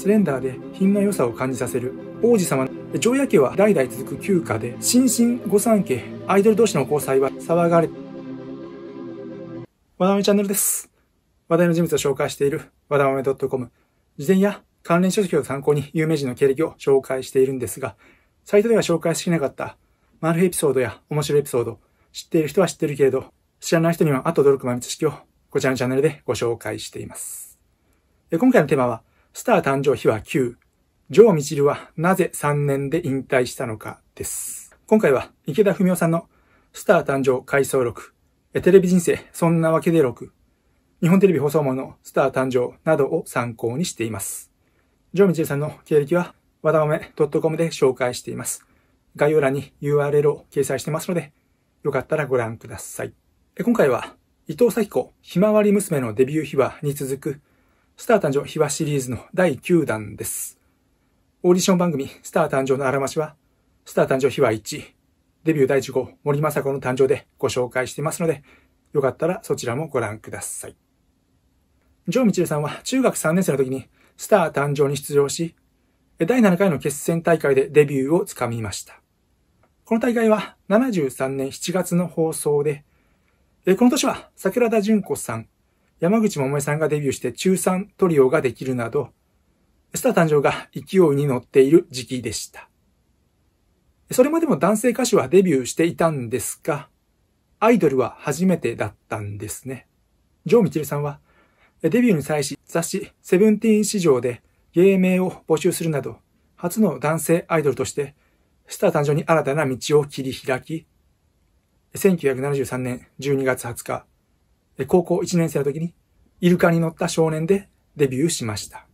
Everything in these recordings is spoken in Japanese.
スレンダーで品の良さを感じさせる王子様上野家は代々続く旧家で新進御三家アイドル同士の交際は騒がれわだめチャンネルです話題の人物を紹介しているわだまめ .com 事前や関連書籍を参考に有名人の経歴を紹介しているんですがサイトでは紹介しなかったマルエピソードや面白いエピソード知っている人は知ってるけれど知らない人にはあと驚く豆知識をこちらのチャンネルでご紹介しています今回のテーマはスター誕生秘話9、ジョー・ミチルはなぜ3年で引退したのかです。今回は池田文夫さんのスター誕生回想録、テレビ人生そんなわけで6、日本テレビ放送網のスター誕生などを参考にしています。ジョー・ミチルさんの経歴はわだまめ .com で紹介しています。概要欄に URL を掲載してますので、よかったらご覧ください。今回は伊藤咲子ひまわり娘のデビュー秘話に続くスター誕生秘話シリーズの第9弾です。オーディション番組、スター誕生のあらましは、スター誕生秘話1、デビュー第1号、森ま子の誕生でご紹介していますので、よかったらそちらもご覧ください。ジョー・ミチルさんは中学3年生の時に、スター誕生に出場し、第7回の決戦大会でデビューをつかみました。この大会は73年7月の放送で、この年は桜田淳子さん、山口百恵さんがデビューして中3トリオができるなど、スター誕生が勢いに乗っている時期でした。それまでも男性歌手はデビューしていたんですが、アイドルは初めてだったんですね。ジョー・ミチルさんは、デビューに際し雑誌セブンティーン市場で芸名を募集するなど、初の男性アイドルとして、スター誕生に新たな道を切り開き、1973年12月20日、高校1年生の時に、イルカに乗った少年でデビューしました。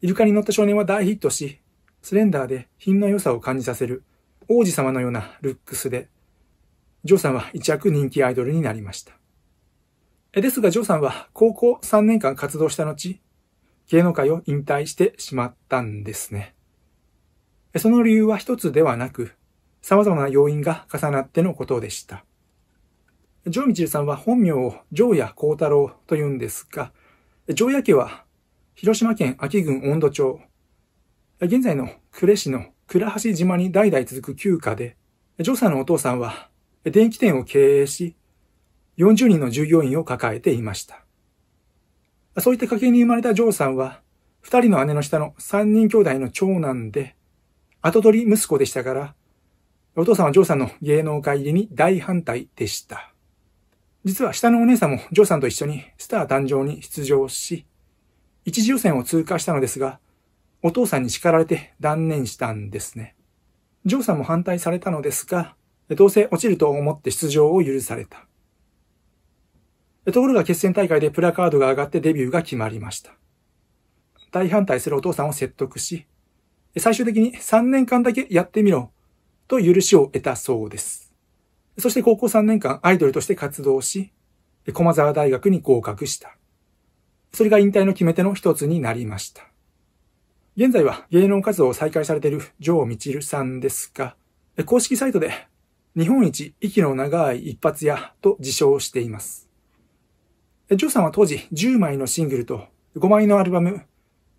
イルカに乗った少年は大ヒットし、スレンダーで品の良さを感じさせる王子様のようなルックスで、ジョーさんは一躍人気アイドルになりました。ですが、ジョーさんは高校3年間活動した後、芸能界を引退してしまったんですね。その理由は一つではなく、様々な要因が重なってのことでした。チ道さんは本名を上野幸太郎と言うんですが、ー野家は広島県安芸郡温度町、現在の呉市の倉橋島に代々続く旧家で、ーさんのお父さんは電気店を経営し、40人の従業員を抱えていました。そういった家系に生まれたジョーさんは、二人の姉の下の三人兄弟の長男で、後取り息子でしたから、お父さんはジョーさんの芸能界入りに大反対でした。実は下のお姉さんもジョーさんと一緒にスター誕生に出場し、一次予選を通過したのですが、お父さんに叱られて断念したんですね。ジョーさんも反対されたのですが、どうせ落ちると思って出場を許された。ところが決戦大会でプラカードが上がってデビューが決まりました。大反対するお父さんを説得し、最終的に3年間だけやってみろと許しを得たそうです。そして高校3年間アイドルとして活動し、駒沢大学に合格した。それが引退の決め手の一つになりました。現在は芸能活動を再開されているジョー・ミチルさんですが、公式サイトで日本一息の長い一発屋と自称しています。ジョーさんは当時10枚のシングルと5枚のアルバム、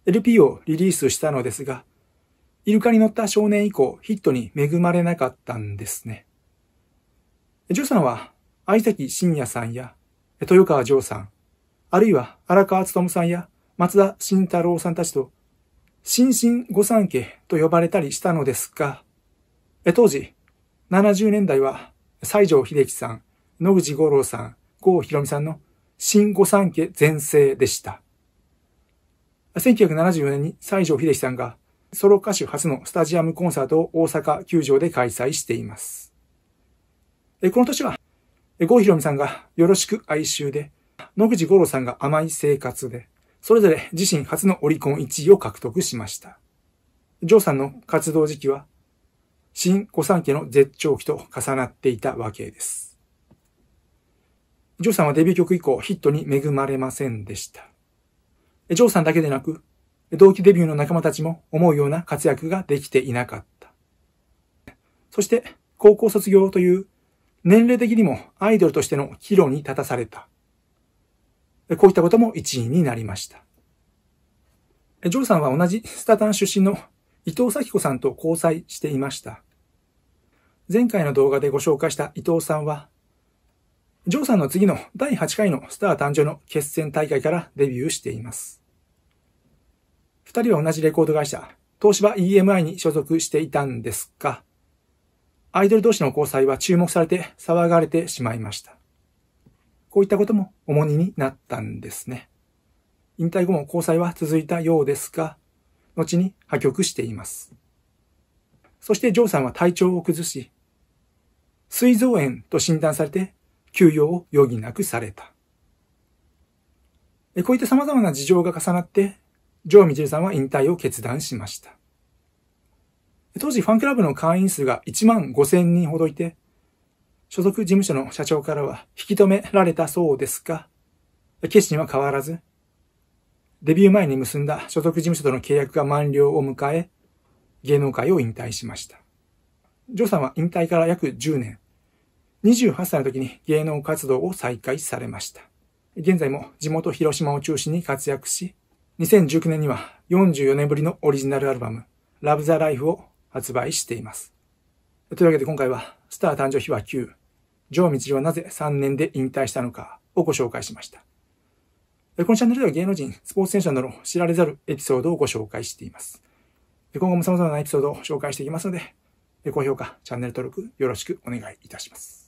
LP をリリースしたのですが、イルカに乗った少年以降ヒットに恵まれなかったんですね。ーさんは、相席信也さんや、豊川城さん、あるいは荒川勉さんや松田慎太郎さんたちと、新進御三家と呼ばれたりしたのですが、当時、70年代は、西城秀樹さん、野口五郎さん、郷ひろみさんの新御三家全盛でした。1974年に西城秀樹さんがソロ歌手初のスタジアムコンサートを大阪球場で開催しています。この年は、郷ひろみさんがよろしく哀愁で、野口五郎さんが甘い生活で、それぞれ自身初のオリコン1位を獲得しました。ジョーさんの活動時期は、新御三家の絶頂期と重なっていたわけです。ジョーさんはデビュー曲以降ヒットに恵まれませんでした。ジョーさんだけでなく、同期デビューの仲間たちも思うような活躍ができていなかった。そして、高校卒業という年齢的にもアイドルとしての岐路に立たされた。こういったことも一因になりました。ジョーさんは同じスタタン出身の伊藤咲子さんと交際していました。前回の動画でご紹介した伊藤さんは、ジョーさんの次の第8回のスター誕生の決戦大会からデビューしています。二人は同じレコード会社、東芝 EMI に所属していたんですが、アイドル同士の交際は注目されて騒がれてしまいました。こういったことも重荷になったんですね。引退後も交際は続いたようですが、後に破局しています。そしてジョーさんは体調を崩し、膵臓炎と診断されて休養を余儀なくされた。こういった様々な事情が重なって、ジョー・ミジルさんは引退を決断しました。当時ファンクラブの会員数が1万5千人ほどいて、所属事務所の社長からは引き止められたそうですが、決心は変わらず、デビュー前に結んだ所属事務所との契約が満了を迎え、芸能界を引退しました。ジョーさんは引退から約10年、28歳の時に芸能活動を再開されました。現在も地元広島を中心に活躍し、2019年には44年ぶりのオリジナルアルバム、ラブ・ザ・ライフを発売しています。というわけで今回は、スター誕生秘話9、城道郎はなぜ3年で引退したのかをご紹介しました。このチャンネルでは芸能人、スポーツ選手などの知られざるエピソードをご紹介しています。今後も様々なエピソードを紹介していきますので、高評価、チャンネル登録よろしくお願いいたします。